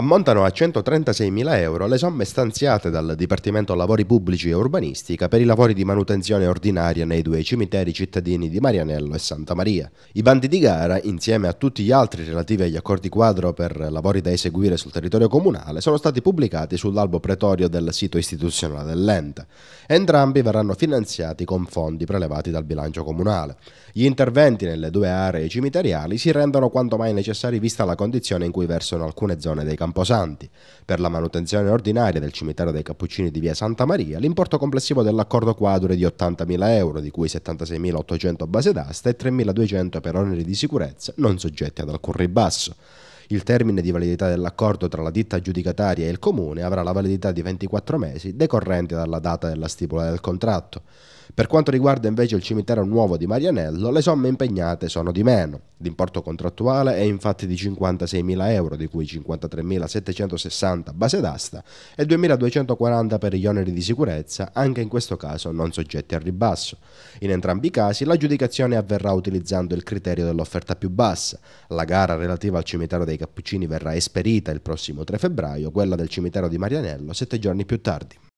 Ammontano a 136.000 euro le somme stanziate dal Dipartimento Lavori Pubblici e Urbanistica per i lavori di manutenzione ordinaria nei due cimiteri cittadini di Marianello e Santa Maria. I bandi di gara, insieme a tutti gli altri relativi agli accordi quadro per lavori da eseguire sul territorio comunale, sono stati pubblicati sull'albo pretorio del sito istituzionale dell'ente. Entrambi verranno finanziati con fondi prelevati dal bilancio comunale. Gli interventi nelle due aree cimiteriali si rendono quanto mai necessari vista la condizione in cui versano alcune zone dei campi Camposanti per la manutenzione ordinaria del cimitero dei Cappuccini di via Santa Maria, l'importo complessivo dell'accordo quadro è di 80.000 euro, di cui 76.800 a base d'asta e 3.200 per oneri di sicurezza non soggetti ad alcun ribasso. Il termine di validità dell'accordo tra la ditta giudicataria e il comune avrà la validità di 24 mesi decorrente dalla data della stipula del contratto. Per quanto riguarda invece il cimitero nuovo di Marianello, le somme impegnate sono di meno. L'importo contrattuale è infatti di 56.000 euro, di cui 53.760 base d'asta e 2.240 per gli oneri di sicurezza, anche in questo caso non soggetti al ribasso. In entrambi i casi l'aggiudicazione avverrà utilizzando il criterio dell'offerta più bassa. La gara relativa al cimitero dei Cappuccini verrà esperita il prossimo 3 febbraio, quella del cimitero di Marianello sette giorni più tardi.